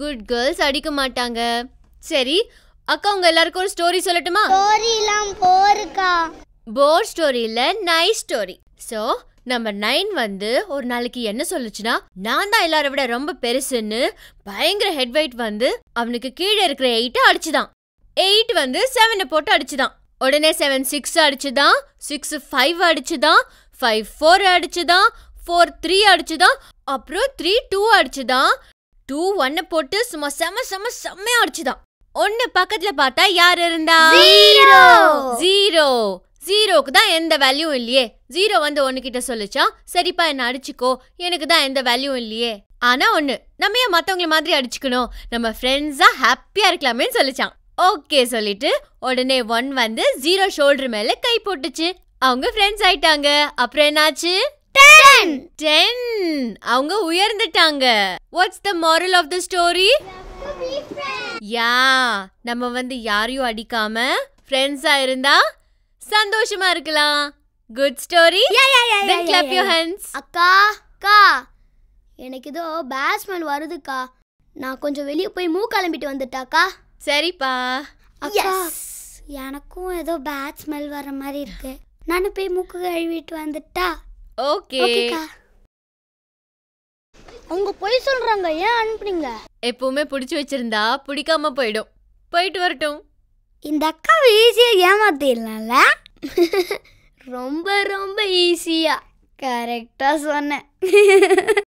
good girls அடிக்க மாட்டாங்க சரி அக்கா உங்க எல்லாருக்கும் ஒரு ஸ்டோரி சொல்லட்டுமா எல்லாம் போருக்கா போர் ஸ்டோரி இல்ல nice story so number nine வந்து ஒரு நாளைக்கு என்ன சொல்லுச்சுன்னா நான் தான் எல்லாரை விட ரொம்ப பெருசுன்னு பயங்கர ஹெட் வெயிட் வந்து அவனுக்கு கீழே இருக்கிற எயிட்டை அடிச்சுதான் எயிட் வந்து செவனை போட்டு அடிச்சுதான் உடனே செவன் சிக்ஸ் அடிச்சுதான் சிக்ஸ் ஃபைவ் அடிச்சுதான் ஃபைவ் ஃபோர் அடிச்சுதான் ஃபோர் த்ரீ அடிச்சுதான் அப்புறம் த்ரீ டூ அடிச்சுதான் டூ ஒன்னு போட்டு சும்மா செம செம செம்மையா அடிச்சுதான் ஒன்னு பக்கத்துல பார்த்தா யார் இருந்தா ஜீரோ ஜீரோக்கு தான் எந்த வேல்யூவும் இல்லையே ஜீரோ வந்து ஒன்னு கிட்ட சொல்லுச்சா சரிப்பா என்ன அடிச்சுக்கோ எனக்கு தான் எந்த வேல்யூவும் இல்லையே ஆனா ஒண்ணு நம்ம ஏன் மத்தவங்கள மாதிரி அடிச்சுக்கணும் நம்ம ஃப்ரெண்ட்ஸா ஹாப்பியா இருக்கலாமேன்னு சொல்லிச்சான் ஓகே சொல்லிட்டு உடனே ஒன் வந்து ஜீரோ ஷோல்டர் மேல கை போட்டுச்சு அவங்க ஃப்ரெண்ட்ஸ் ஆயிட்டாங்க அப்புறம் என்னாச்சு டென் டென் அவங்க உயர்ந்துட்டாங்க what's the moral of the story யா நம்ம வந்து யாரையும் அடிக்காம ஃப்ரெண்ட்ஸா இருந்தா சந்தோஷமா இருக்கலாம் good story then clap your hands அக்கா அக்கா எனக்கு ஏதோ பேட்ஸ்மேன் வருதுக்கா நான் கொஞ்சம் வெளியே போய் மூ கிளம்பிட்டு வந்துட்டாக்கா சரிப்பா அக்கா எனக்கும் ஏதோ பேட் ஸ்மெல் வர மாதிரி இருக்கு நானும் போய் மூக்கு கழுவிட்டு வந்துட்டா ஓகே அவங்க பொய் சொல்றாங்க ஏன் அனுப்புனீங்க எப்பவுமே பிடிச்சு வச்சிருந்தா பிடிக்காம போயிடும் போயிட்டு வரட்டும் இந்த அக்கா ஈஸியா ஏமாத்திடலாம்ல ரொம்ப ரொம்ப ஈஸியா கரெக்டா சொன்னேன்